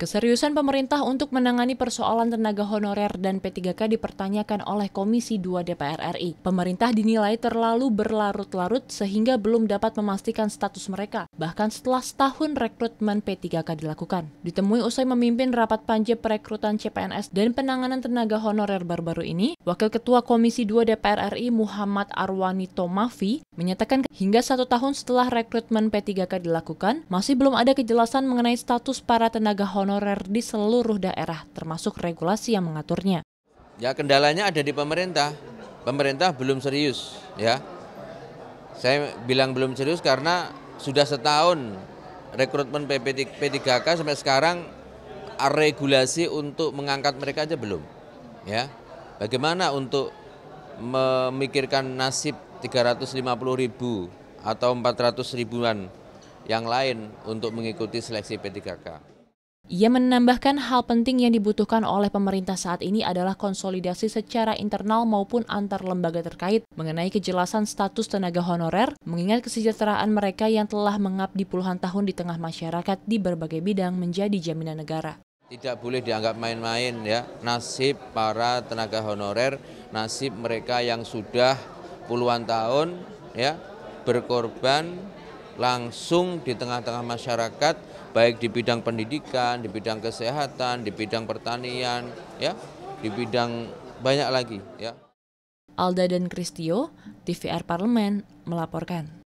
Keseriusan pemerintah untuk menangani persoalan tenaga honorer dan P3K dipertanyakan oleh Komisi 2 DPR RI. Pemerintah dinilai terlalu berlarut-larut sehingga belum dapat memastikan status mereka, bahkan setelah setahun rekrutmen P3K dilakukan. Ditemui usai memimpin rapat panja perekrutan CPNS dan penanganan tenaga honorer baru-baru ini, Wakil Ketua Komisi 2 DPR RI Muhammad Arwani Tomafi menyatakan hingga satu tahun setelah rekrutmen P3K dilakukan, masih belum ada kejelasan mengenai status para tenaga honorer honorer di seluruh daerah termasuk regulasi yang mengaturnya. Ya kendalanya ada di pemerintah. Pemerintah belum serius ya. Saya bilang belum serius karena sudah setahun rekrutmen PP, P3K sampai sekarang regulasi untuk mengangkat mereka aja belum. Ya. Bagaimana untuk memikirkan nasib 350 ribu atau 400 ribuan yang lain untuk mengikuti seleksi P3K. Ia menambahkan hal penting yang dibutuhkan oleh pemerintah saat ini adalah konsolidasi secara internal maupun antar lembaga terkait mengenai kejelasan status tenaga honorer, mengingat kesejahteraan mereka yang telah mengabdi puluhan tahun di tengah masyarakat di berbagai bidang menjadi jaminan negara. Tidak boleh dianggap main-main ya, nasib para tenaga honorer, nasib mereka yang sudah puluhan tahun ya berkorban langsung di tengah-tengah masyarakat baik di bidang pendidikan, di bidang kesehatan, di bidang pertanian, ya, di bidang banyak lagi, ya. Alda dan Kristio, TVR Parlemen melaporkan.